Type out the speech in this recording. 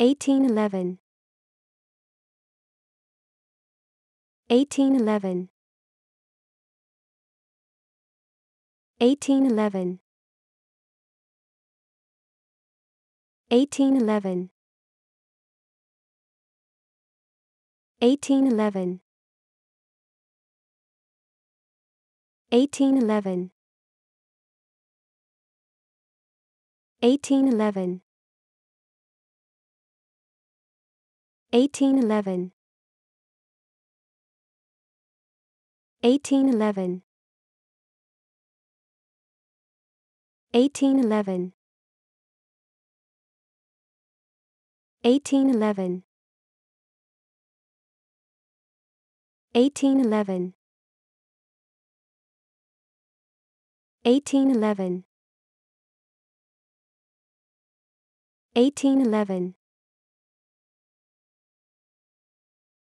1811 1811 1811 1811 1811 1811 1811 1811 1811 1811 1811 1811 1811 1811